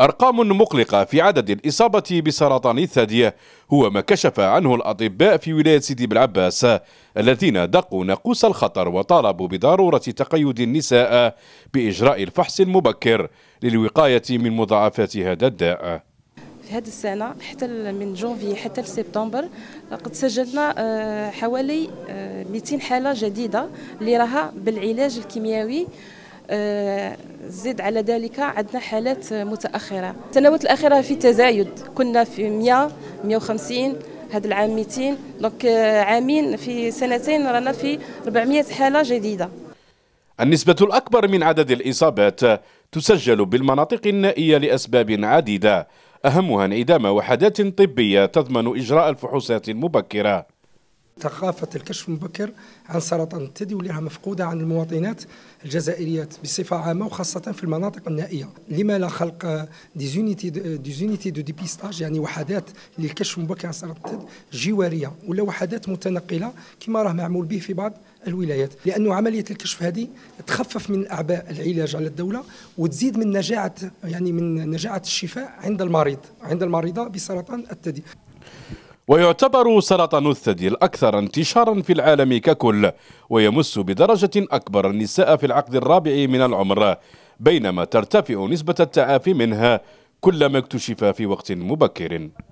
أرقام مقلقة في عدد الإصابة بسرطان الثدي هو ما كشف عنه الأطباء في ولاية سيدي بالعباس الذين دقوا ناقوس الخطر وطالبوا بضرورة تقيد النساء بإجراء الفحص المبكر للوقاية من مضاعفات هذا الداء في هذه السنة حتى من جونفي حتى لسبتمبر قد سجلنا آه، حوالي 200 آه، حالة جديدة اللي راها بالعلاج الكيميائي آه، زد على ذلك عندنا حالات متاخره السنوات الاخيره في تزايد كنا في 100 150 هذا العام 200 دونك آه، عامين في سنتين رانا في 400 حاله جديده النسبة الأكبر من عدد الإصابات تسجل بالمناطق النائية لأسباب عديدة أهمها انعدام وحدات طبية تضمن إجراء الفحوصات المبكرة ثقافة الكشف المبكر عن سرطان الثدي ولها مفقودة عن المواطنات الجزائريات بصفة عامة وخاصة في المناطق النائية لما لا خلق ديزونيتي ديزونيتي دو ديبيستاج يعني وحدات للكشف المبكر عن سرطان الثدي جوارية ولا وحدات متنقلة كما راه معمول به في بعض الولايات لأنه عملية الكشف هذه تخفف من أعباء العلاج على الدولة وتزيد من نجاعة يعني من نجاعة الشفاء عند المريض عند المريضة بسرطان الثدي ويعتبر سرطان الثدي الأكثر انتشارا في العالم ككل ويمس بدرجة أكبر النساء في العقد الرابع من العمر بينما ترتفع نسبة التعافي منها كلما اكتشف في وقت مبكر